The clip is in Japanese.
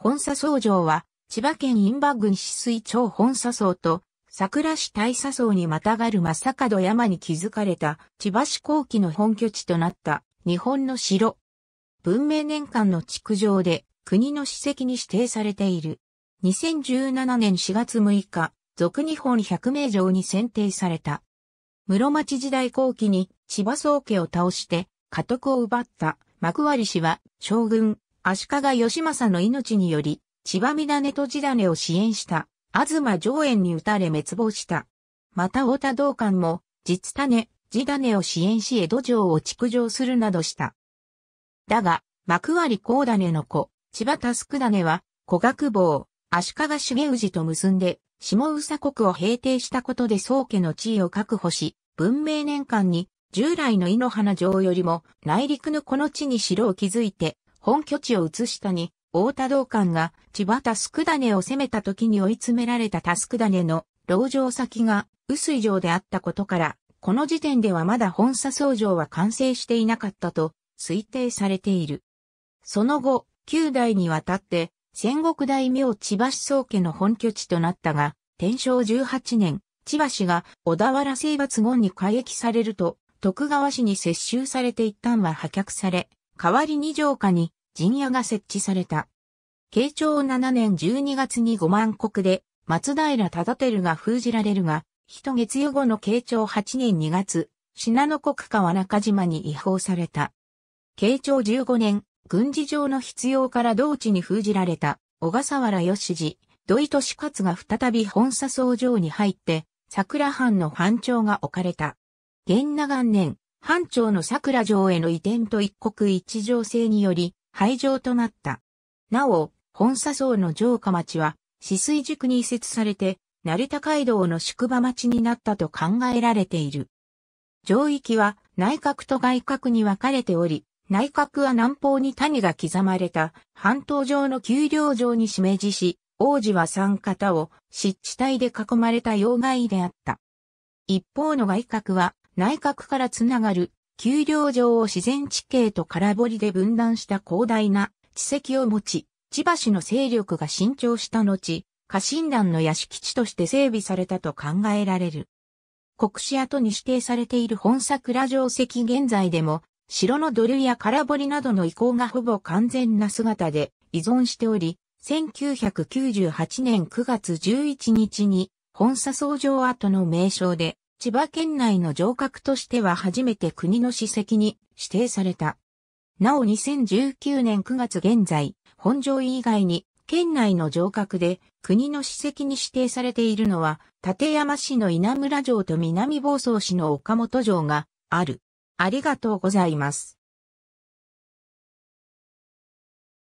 本佐草城は、千葉県印馬郡市水町本佐草と、桜市大佐草にまたがる正門山に築かれた千葉市後期の本拠地となった日本の城。文明年間の築城で国の史跡に指定されている。2017年4月6日、俗日本百名城に選定された。室町時代後期に千葉宗家を倒して家督を奪った幕張氏は将軍足利義政の命により、千葉三種と地種を支援した、東上縁に打たれ滅亡した。また太田道館も、実種、地種を支援し江戸城を築城するなどした。だが、幕張高種の子、千葉佑種は、古学坊、足利重氏と結んで、下宇佐国を平定したことで宗家の地位を確保し、文明年間に従来の井の花城よりも内陸のこの地に城を築いて本拠地を移したに、大田道館が千葉タスクダネを攻めた時に追い詰められたタスクダネの籠城先が薄い城であったことから、この時点ではまだ本佐総城は完成していなかったと推定されている。その後、九代にわたって戦国大名千葉市宗家の本拠地となったが、天正18年、千葉市が小田原征伐後に改易されると、徳川氏に接収されて一旦は破却され、代わりに城下に陣屋が設置された。慶長7年12月に5万国で松平忠輝が封じられるが、一月夜後の慶長8年2月、信濃国川中島に違法された。慶長15年、軍事上の必要から同地に封じられた小笠原義次、土井利勝が再び本佐総城に入って、桜藩の藩庁が置かれた。元長元年、藩庁の桜城への移転と一国一城制により廃城となった。なお、本佐荘の城下町は、止水塾に移設されて、成田街道の宿場町になったと考えられている。城域は内閣と外閣に分かれており、内閣は南方に谷が刻まれた半島上の丘陵城に示示し、王子は三方を湿地帯で囲まれた要害であった。一方の外閣は内閣からつながる、丘陵上を自然地形と空堀で分断した広大な地石を持ち、千葉市の勢力が伸長した後、家臣団の屋敷地として整備されたと考えられる。国史跡に指定されている本桜城石現在でも、城の土塁や空堀などの遺構がほぼ完全な姿で依存しており、1998年9月11日に、本佐総城跡の名称で千葉県内の城郭としては初めて国の史跡に指定された。なお2019年9月現在、本城以外に県内の城郭で国の史跡に指定されているのは、立山市の稲村城と南房総市の岡本城がある。ありがとうございます。